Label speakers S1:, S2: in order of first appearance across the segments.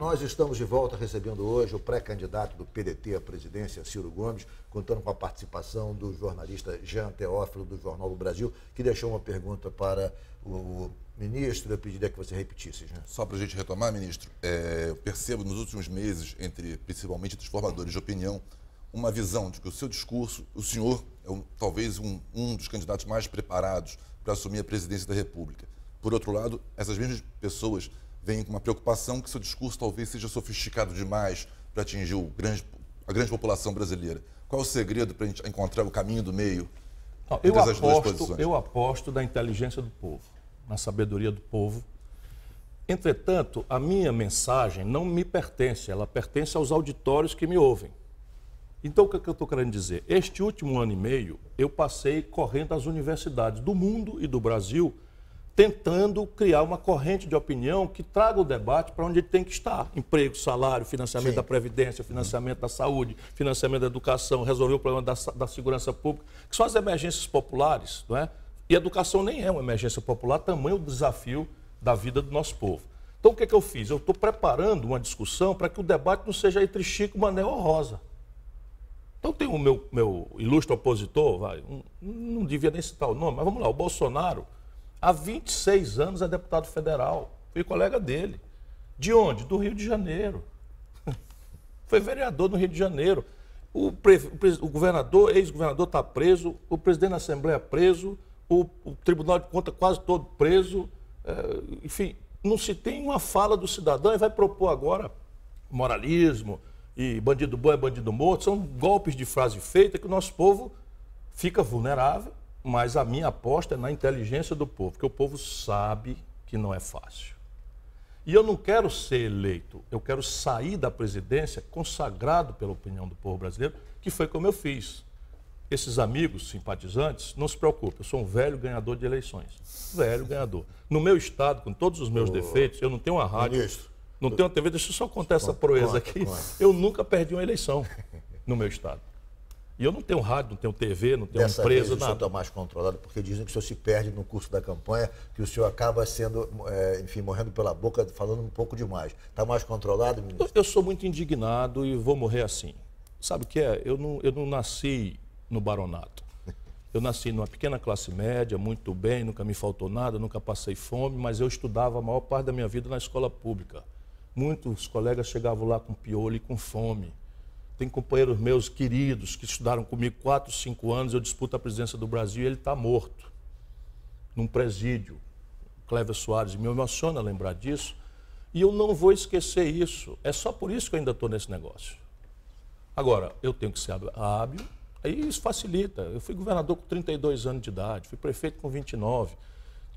S1: Nós estamos de volta recebendo hoje o pré-candidato do PDT à presidência, Ciro Gomes, contando com a participação do jornalista Jean Teófilo, do Jornal do Brasil, que deixou uma pergunta para o ministro. Eu pediria que você repetisse, Jean. Só para a gente retomar, ministro, é, eu percebo nos últimos meses, entre principalmente dos formadores de opinião, uma visão de que o seu discurso, o senhor é um, talvez um, um dos candidatos mais preparados para assumir a presidência da República. Por outro lado, essas mesmas pessoas vem com uma preocupação que seu discurso talvez seja sofisticado demais para atingir grande, a grande população brasileira. Qual é o segredo para a gente encontrar o caminho do meio Não, entre eu as aposto, duas posições?
S2: Eu aposto da inteligência do povo, na sabedoria do povo. Entretanto, a minha mensagem não me pertence, ela pertence aos auditórios que me ouvem. Então, o que, é que eu estou querendo dizer? Este último ano e meio, eu passei correndo às universidades do mundo e do Brasil tentando criar uma corrente de opinião que traga o debate para onde ele tem que estar. Emprego, salário, financiamento Sim. da Previdência, financiamento uhum. da saúde, financiamento da educação, resolver o problema da, da, segurança pública, que são as emergências populares, não é? E educação nem é uma emergência popular, tamanho o é desafio da vida do nosso povo. Então, o que, é que eu fiz? Eu estou preparando uma discussão para que o debate não seja entre Chico, Manel ou Rosa. Então, tem o meu, meu ilustre opositor, vai, um, não devia nem citar o nome, mas vamos lá, o Bolsonaro Há 26 anos é deputado federal. Fui colega dele. De onde? Do Rio de Janeiro. Foi vereador no Rio de Janeiro. O, pre... o governador, ex-governador está preso, o presidente da Assembleia é preso, o, o Tribunal de Contas quase todo preso. É... enfim, não se tem uma fala do cidadão e vai propor agora moralismo e bandido bom é bandido morto. São golpes de frase feita que o nosso povo fica vulnerável mas a minha aposta é na inteligência do povo, que o povo sabe que não é fácil. E eu não quero ser eleito, eu quero sair da presidência consagrado pela opinião do povo brasileiro, que foi como eu fiz. Esses amigos simpatizantes, não se preocupe, eu sou um velho ganhador de eleições. Velho ganhador. No meu estado, com todos os meus defeitos, eu não tenho uma rádio, ministro, não tenho uma TV, deixa eu só contar essa proeza aqui. Eu nunca perdi uma eleição no meu estado. E eu não tenho rádio, não tenho TV, não tenho Dessa empresa, vez, nada. o senhor está mais controlado, porque dizem que o senhor se perde no curso
S1: da campanha, que o senhor acaba sendo, é, enfim, morrendo pela boca, falando um pouco demais. Está
S2: mais controlado, ministro? Eu, eu, sou muito indignado e vou morrer assim. Sabe o que é? Eu não, eu não nasci no baronato. Eu nasci numa pequena classe média, muito bem, nunca me faltou nada, nunca passei fome, mas eu estudava a maior parte da minha vida na escola pública. Muitos colegas chegavam lá com piolho e com fome. Tem companheiros meus queridos que estudaram comigo 4, 5 anos, eu disputo a presidência do Brasil e ele está morto, num presídio. Cléber Soares, me emociona lembrar disso. E eu não vou esquecer isso. É só por isso que eu ainda estou nesse negócio. Agora, eu tenho que ser hábil, aí isso facilita. Eu fui governador com 32 anos de idade, fui prefeito com 29.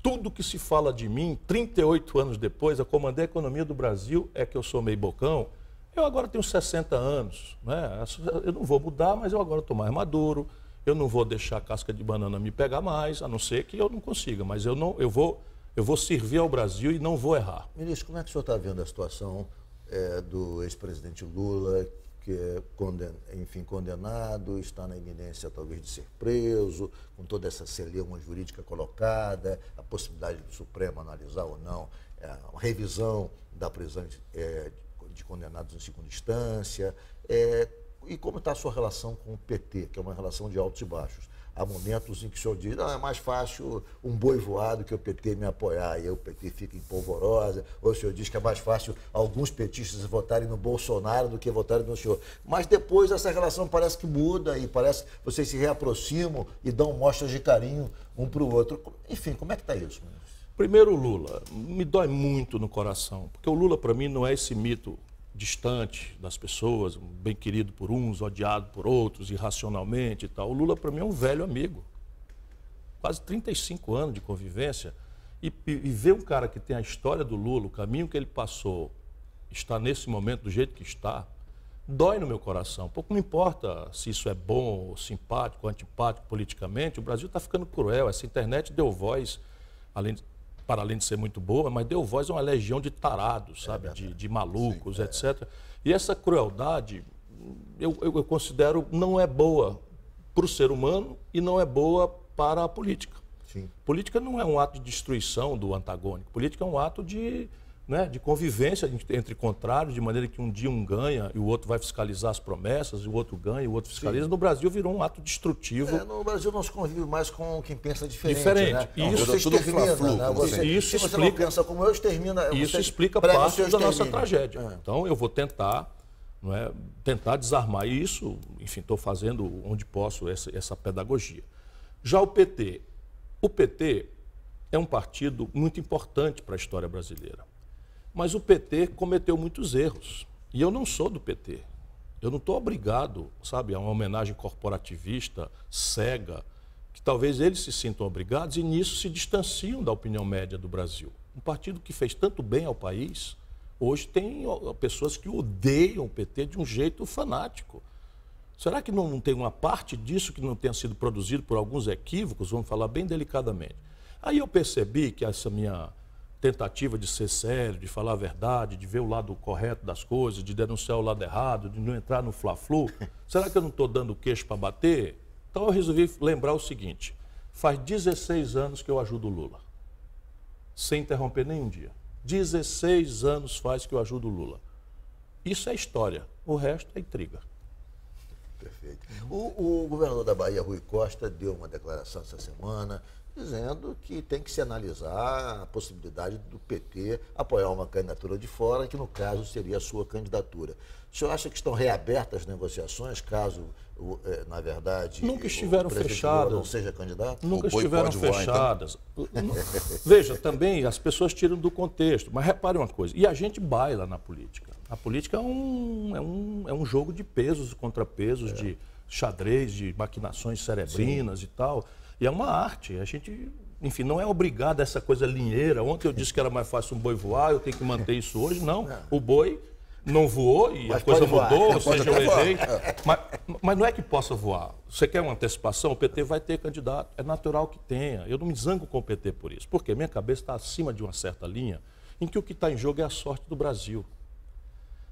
S2: Tudo que se fala de mim, 38 anos depois, a comandei a economia do Brasil, é que eu sou meio bocão, eu agora tenho 60 anos, né? eu não vou mudar, mas eu agora estou mais maduro, eu não vou deixar a casca de banana me pegar mais, a não ser que eu não consiga, mas eu, não, eu, vou, eu vou servir ao Brasil e não vou errar.
S1: Ministro, como é que o senhor está vendo a situação é, do ex-presidente Lula, que é conden... enfim, condenado, está na iminência talvez de ser preso, com toda essa celeuma jurídica colocada, a possibilidade do Supremo analisar ou não é, a revisão da prisão é, de condenados em segunda instância. É, e como está a sua relação com o PT, que é uma relação de altos e baixos? Há momentos em que o senhor diz, não, é mais fácil um boi voado que o PT me apoiar, e aí o PT fica em polvorosa, ou o senhor diz que é mais fácil alguns petistas votarem no Bolsonaro do que votarem no senhor. Mas depois essa relação parece que muda e parece que vocês se reaproximam e dão mostras de carinho um para o outro. Enfim, como é
S2: que está isso? Ministro? Primeiro, Lula. Me dói muito no coração, porque o Lula, para mim, não é esse mito distante das pessoas, bem querido por uns, odiado por outros, irracionalmente e tal. O Lula, para mim, é um velho amigo. Quase 35 anos de convivência. E, e ver um cara que tem a história do Lula, o caminho que ele passou, está nesse momento do jeito que está, dói no meu coração. Pouco me importa se isso é bom, ou simpático, ou antipático politicamente. O Brasil está ficando cruel. Essa internet deu voz, além de para além de ser muito boa, mas deu voz a uma legião de tarados, é sabe? É de, de, malucos, Sim, é. etc. E essa crueldade, eu, eu, eu considero, não é boa para o ser humano e não é boa para a política. Sim. Política não é um ato de destruição do antagônico. Política é um ato de né, de convivência entre contrários, de maneira que um dia um ganha e o outro vai fiscalizar as promessas, o outro ganha e o outro fiscaliza. Sim. No Brasil virou um ato destrutivo. É,
S1: no Brasil não se convive mais com quem pensa diferente. Diferente. Né? isso você extermina. né? você, isso se explica, você pensa como eu, extermina. Isso explica parte da extermina. nossa tragédia.
S2: É. Então eu vou tentar. Não é, tentar desarmar isso, enfim, estou fazendo onde posso essa, essa pedagogia. Já o PT. O PT é um partido muito importante para a história brasileira. Mas o PT cometeu muitos erros. E eu não sou do PT. Eu não estou obrigado, sabe, a uma homenagem corporativista, cega, que talvez eles se sintam obrigados e nisso se distanciam da opinião média do Brasil. Um partido que fez tanto bem ao país, hoje tem pessoas que odeiam o PT de um jeito fanático. Será que não, tem uma parte disso que não tenha sido produzido por alguns equívocos? Vamos falar bem delicadamente. Aí eu percebi que essa minha tentativa de ser sério, de falar a verdade, de ver o lado correto das coisas, de denunciar o lado errado, de não entrar no fla-flu, será que eu não estou dando queixo para bater? Então eu resolvi lembrar o seguinte: faz 16 anos que eu ajudo o Lula, sem interromper nenhum dia. 16 anos faz que eu ajudo o Lula. Isso é história, o resto é intriga. Perfeito.
S1: O, o governador da Bahia, Rui Costa, deu uma declaração essa semana dizendo que tem que se analisar a possibilidade do PT apoiar uma candidatura de fora, que no caso seria a sua candidatura. O senhor acha que estão reabertas as negociações, caso, é, na
S2: verdade,
S1: nunca estiveram fechadas, não seja candidato? Nunca estiveram fechadas.
S2: Voar, então. Veja, também as pessoas tiram do contexto, mas repare uma coisa, e a gente baila na política. A política é um, é um, é um jogo de pesos e contrapesos, é. de xadrez, de maquinações cerebrinas Sim. e tal. E é uma arte. A gente, enfim, não é obrigado a essa coisa linheira. Ontem eu disse que era mais fácil um boi voar, eu tenho que manter isso hoje. Não, é. o boi não voou e mas a coisa voar. mudou, ou seja, eu errei. É. Mas, mas, não é que possa voar. Você quer uma antecipação? O PT vai ter candidato. É natural que tenha. Eu não me zango com o PT por isso. Porque minha cabeça está acima de uma certa linha em que o que está em jogo é a sorte do Brasil.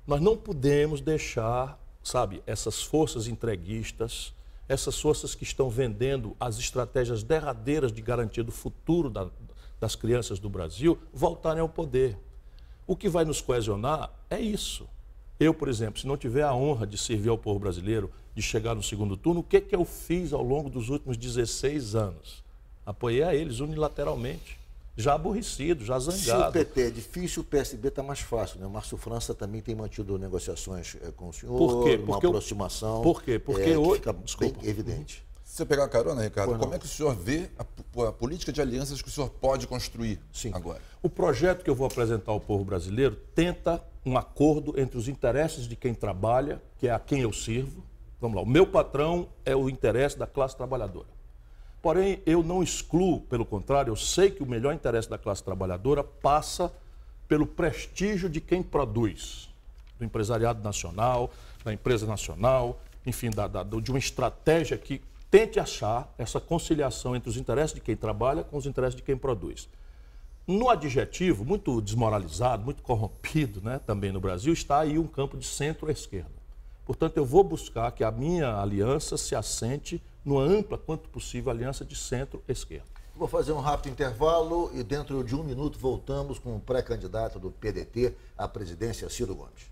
S2: Nós não podemos deixar, sabe, essas forças entreguistas, essas forças que estão vendendo as estratégias derradeiras de garantia do futuro da, das crianças do Brasil voltarem ao poder. O que vai nos coesionar é isso. Eu, por exemplo, se não tiver a honra de servir ao povo brasileiro, de chegar no segundo turno, o que, é que eu fiz ao longo dos últimos 16 anos? Apoiei a eles unilateralmente já aborrecido, já zangado. Se o
S1: PT é difícil, o PSB está mais fácil. Né? O Márcio França também tem mantido negociações eh, com o senhor, Por quê? Porque uma aproximação. Eu... Por quê? Porque é, hoje... fica Desculpa.
S2: bem evidente.
S1: Se você pegar a carona, Ricardo, como é que o senhor vê a, a, política de alianças que o senhor
S2: pode construir Sim. agora? O projeto que eu vou apresentar ao povo brasileiro tenta um acordo entre os interesses de quem trabalha, que é a quem eu sirvo. Vamos lá, o meu patrão é o interesse da classe trabalhadora. Porém, eu não excluo, pelo contrário, eu sei que o melhor interesse da classe trabalhadora passa pelo prestígio de quem produz, do empresariado nacional, da empresa nacional, enfim, da, da, de uma estratégia que tente achar essa conciliação entre os interesses de quem trabalha com os interesses de quem produz. No adjetivo, muito desmoralizado, muito corrompido né, também no Brasil, está aí um campo de centro-esquerda. Portanto, eu vou buscar que a minha aliança se assente numa ampla, quanto possível, aliança de centro-esquerda.
S1: Vou fazer um rápido intervalo e dentro de um minuto voltamos com o pré-candidato do PDT à presidência, Ciro Gomes.